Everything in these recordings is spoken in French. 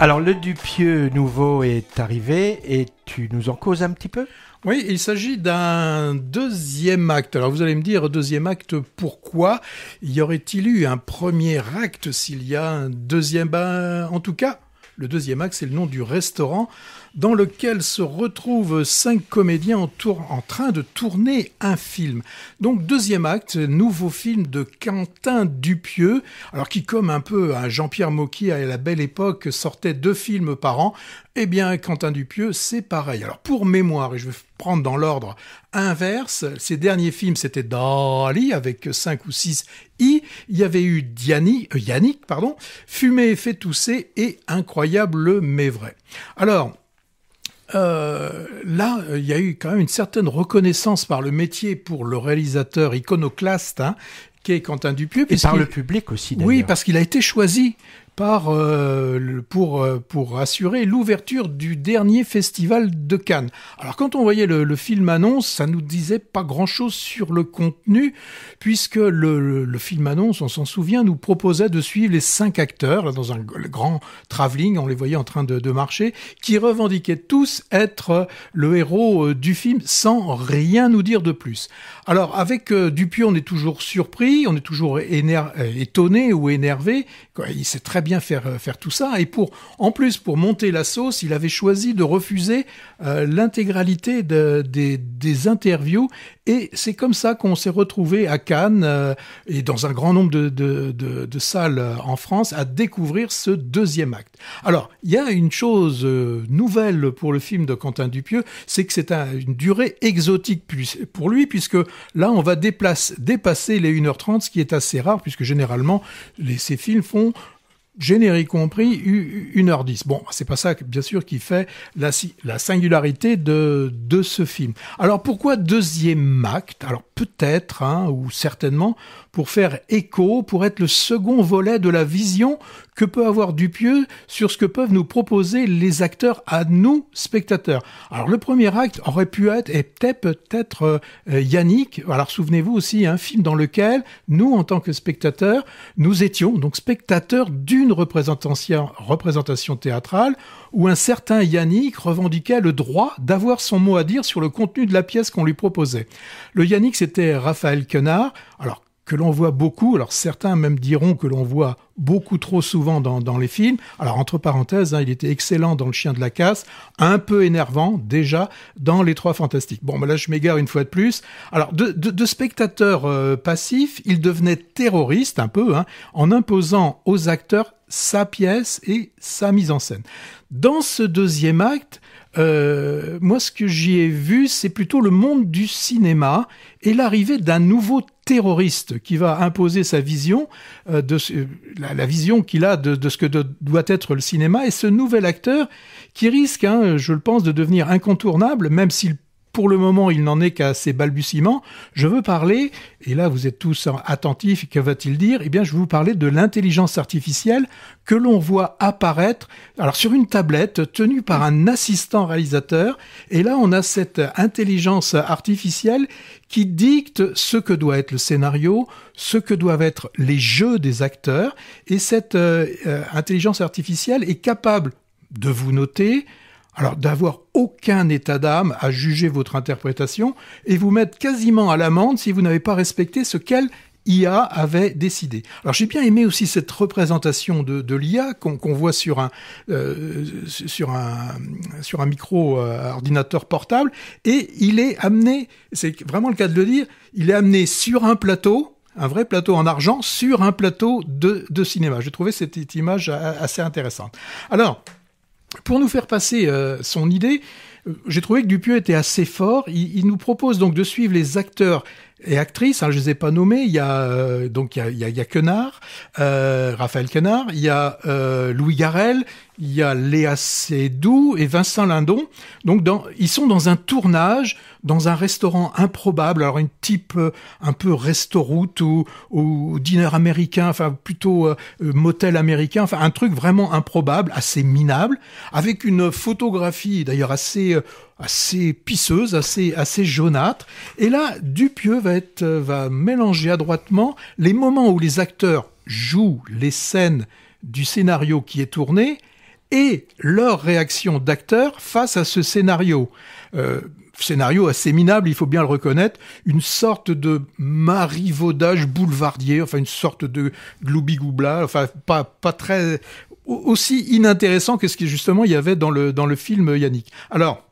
Alors le Dupieux nouveau est arrivé et tu nous en causes un petit peu oui, il s'agit d'un deuxième acte. Alors vous allez me dire, deuxième acte, pourquoi Y aurait-il eu un premier acte s'il y a un deuxième ben, En tout cas, le deuxième acte, c'est le nom du restaurant dans lequel se retrouvent cinq comédiens en, train de tourner un film. Donc deuxième acte, nouveau film de Quentin Dupieux, alors qui comme un peu Jean-Pierre Mocky à la belle époque sortait deux films par an, eh bien Quentin Dupieux c'est pareil. Alors pour mémoire, et je vais prendre dans l'ordre inverse, ses derniers films c'était Dali avec cinq ou six I, il y avait eu euh, Yannick, pardon, Fumé fait tousser et Incroyable mais vrai. Alors, euh, là, euh, il y a eu quand même une certaine reconnaissance par le métier pour le réalisateur iconoclaste hein, qui est Quentin Dupieux. Et par le public aussi, d'ailleurs. Oui, parce qu'il a été choisi par, euh, pour, euh, pour assurer l'ouverture du dernier festival de Cannes. Alors quand on voyait le, film annonce, ça nous disait pas grand-chose sur le contenu, puisque le, film annonce, on s'en souvient, nous proposait de suivre les cinq acteurs dans un grand travelling, on les voyait en train de, marcher, qui revendiquaient tous être euh, le héros du film sans rien nous dire de plus. Alors avec Dupuy, Dupuis, on est toujours surpris, on est toujours étonné ou énervé. Il s'est très bien faire, euh, faire tout ça. Et pour, en plus, pour monter la sauce, il avait choisi de refuser euh, l'intégralité de, des, des, interviews. Et c'est comme ça qu'on s'est retrouvé à Cannes euh, et dans un grand nombre de, de, de, salles en France à découvrir ce deuxième acte. Alors, il y a une chose nouvelle pour le film de Quentin Dupieux, c'est que c'est une durée exotique pour lui, puisque là, on va dépasser les 1h30, ce qui est assez rare, puisque généralement, les, ces films font générique compris, une heure 10 Bon, c'est pas ça, bien sûr, qui fait la, singularité de, ce film. Alors pourquoi deuxième acte Alors peut-être, hein, ou certainement, pour faire écho, pour être le second volet de la vision que peut avoir Dupieux sur ce que peuvent nous proposer les acteurs à nous, spectateurs. Alors le premier acte aurait pu être, et peut-être euh, Yannick, alors souvenez-vous aussi, un film dans lequel nous, en tant que spectateurs, nous étions donc spectateurs du une représentation, théâtrale où un certain Yannick revendiquait le droit d'avoir son mot à dire sur le contenu de la pièce qu'on lui proposait. Le Yannick, c'était Raphaël Quenard. Alors, que l'on voit beaucoup, alors certains même diront que l'on voit beaucoup trop souvent dans, les films. Alors entre parenthèses, hein, il était excellent dans Le Chien de la Casse, un peu énervant déjà dans Les Trois Fantastiques. Bon, mais ben là je m'égare une fois de plus. Alors de, de, spectateur euh, passif, il devenait terroriste un peu, hein, en imposant aux acteurs sa pièce et sa mise en scène. Dans ce deuxième acte, euh, moi ce que j'y ai vu, c'est plutôt le monde du cinéma et l'arrivée d'un nouveau terroriste qui va imposer sa vision, euh, de, euh, la, vision qu'il a de, ce que doit être le cinéma, et ce nouvel acteur qui risque, hein, je le pense, de devenir incontournable, même s'il pour le moment, il n'en est qu'à ses balbutiements. Je veux parler, et là vous êtes tous attentifs, que va-t-il dire Eh bien, je vais vous parler de l'intelligence artificielle que l'on voit apparaître, alors sur une tablette tenue par un assistant réalisateur. Et là, on a cette intelligence artificielle qui dicte ce que doit être le scénario, ce que doivent être les jeux des acteurs. Et cette euh, euh, intelligence artificielle est capable de vous noter, alors d'avoir aucun état d'âme à juger votre interprétation et vous mettre quasiment à l'amende si vous n'avez pas respecté ce qu'elle IA avait décidé. Alors j'ai bien aimé aussi cette représentation de, l'IA qu'on voit sur un, euh, sur un, sur un micro euh, ordinateur portable et il est amené, c'est vraiment le cas de le dire, il est amené sur un plateau un vrai plateau en argent sur un plateau de, cinéma. J'ai trouvé cette image euh, assez intéressante. Alors, pour nous faire passer euh, son idée, euh, j'ai trouvé que Dupieux était assez fort. il, nous propose donc de suivre les acteurs et actrices, je hein, je les ai pas nommées, il y a euh, donc il y a, y, Quenard, euh, Raphaël Quenard, il y a euh, Louis Garel, il y a Léa Seydoux et Vincent Lindon. Donc dans, ils sont dans un tournage, dans un restaurant improbable, alors une type un peu restaurant ou, ou dîner américain, enfin plutôt motel américain, enfin un truc vraiment improbable, assez minable, avec une photographie d'ailleurs assez assez pisseuse, assez, assez jaunâtre. Et là, Dupieux va, être, euh, va mélanger adroitement les moments où les acteurs jouent les scènes du scénario qui est tourné et leur réaction d'acteur face à ce scénario. Euh, scénario assez minable, il faut bien le reconnaître, une sorte de marivaudage boulevardier, enfin une sorte de gloubi-goubla, enfin pas, pas très aussi inintéressant que ce qui justement il y avait dans le, dans le film euh, Yannick. Alors,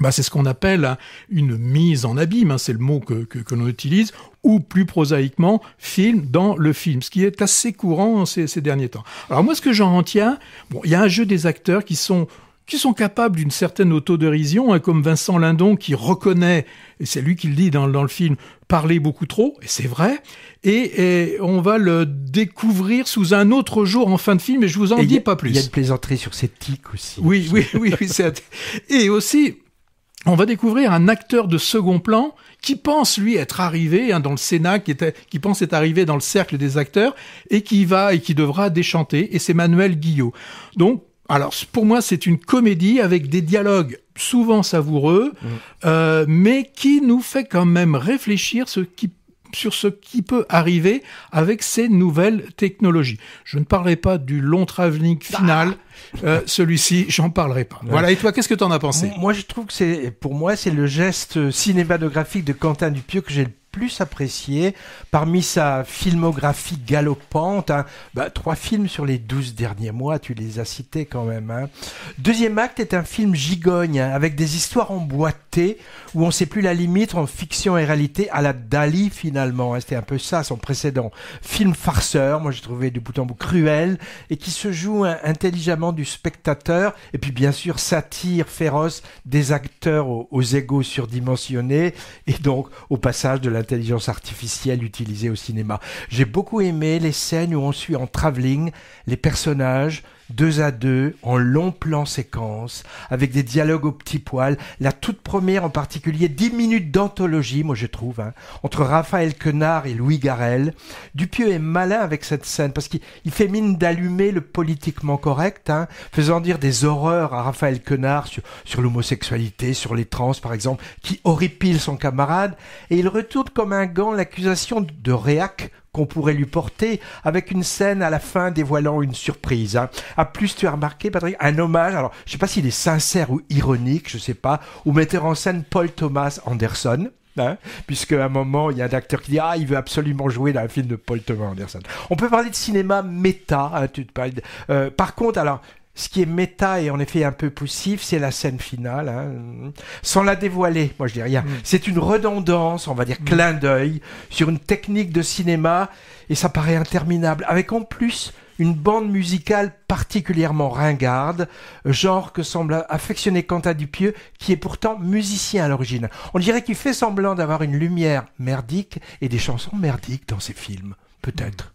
bah, c'est ce qu'on appelle une mise en abîme, hein, c'est le mot que, que, que l'on utilise, ou plus prosaïquement, film dans le film, ce qui est assez courant ces, ces derniers temps. Alors moi, ce que j'en retiens, bon, il y a un jeu des acteurs qui sont qui sont capables d'une certaine autodérision, hein, comme Vincent Lindon qui reconnaît, et c'est lui qui le dit dans, dans le film, parler beaucoup trop, et c'est vrai, et, on va le découvrir sous un autre jour en fin de film, et je vous en dis pas plus. Il y a une plaisanterie sur cette tics aussi. Oui, oui, oui, oui c'est... Et aussi, on va découvrir un acteur de second plan qui pense lui être arrivé hein, dans le Sénat, qui, était, qui pense être arrivé dans le cercle des acteurs et qui va et qui devra déchanter. Et c'est Manuel Guillot. Donc, alors pour moi, c'est une comédie avec des dialogues souvent savoureux, mmh. euh, mais qui nous fait quand même réfléchir ce qui sur ce qui peut arriver avec ces nouvelles technologies. Je ne parlerai pas du long traveling bah. final. Euh, celui-ci, j'en parlerai pas. Voilà. Et toi, qu'est-ce que tu en as pensé Moi, je trouve que c'est, pour moi, c'est le geste cinématographique de Quentin Dupieux que j'ai le plus apprécié. Parmi sa filmographie galopante, hein. bah, trois films sur les douze derniers mois, tu les as cités quand même. Hein. Deuxième acte est un film gigogne, hein, avec des histoires emboîtées, où on ne sait plus la limite entre fiction et réalité, à la Dali finalement. C'était un peu ça son précédent. Film farceur, moi j'ai trouvé du bout en bout cruel, et qui se joue intelligemment du spectateur, et puis bien sûr satire féroce des acteurs aux, aux égaux surdimensionnés, et donc au passage de la l'intelligence artificielle utilisée au cinéma. J'ai beaucoup aimé les scènes où on suit en travelling les personnages deux à deux, en long plan séquence, avec des dialogues au petit poil. La toute première en particulier, dix minutes d'anthologie, moi je trouve, hein, entre Raphaël Quenard et Louis Garel. Dupieux est malin avec cette scène parce qu'il fait mine d'allumer le politiquement correct, hein, faisant dire des horreurs à Raphaël Quenard sur, sur l'homosexualité, sur les trans par exemple, qui horripile son camarade, et il retourne comme un gant l'accusation de réac qu'on pourrait lui porter, avec une scène à la fin dévoilant une surprise. a hein. À plus, tu as remarqué, Patrick, un hommage, alors je sais pas s'il est sincère ou ironique, je ne sais pas, ou metteur en scène Paul Thomas Anderson. Hein, puisque à un moment, il y a un acteur qui dit Ah, il veut absolument jouer dans un film de Paul Thomas Anderson. On peut parler de cinéma méta. Hein, tu te parles euh, par contre, alors, ce qui est méta et en effet un peu poussif, c'est la scène finale. Hein. Sans la dévoiler, moi je dis rien. Mm. C'est une redondance, on va dire mm. clin d'œil, sur une technique de cinéma et ça paraît interminable. Avec en plus une bande musicale particulièrement ringarde, genre que semble affectionner Quentin Dupieux, qui est pourtant musicien à l'origine. On dirait qu'il fait semblant d'avoir une lumière merdique et des chansons merdiques dans ses films, peut-être.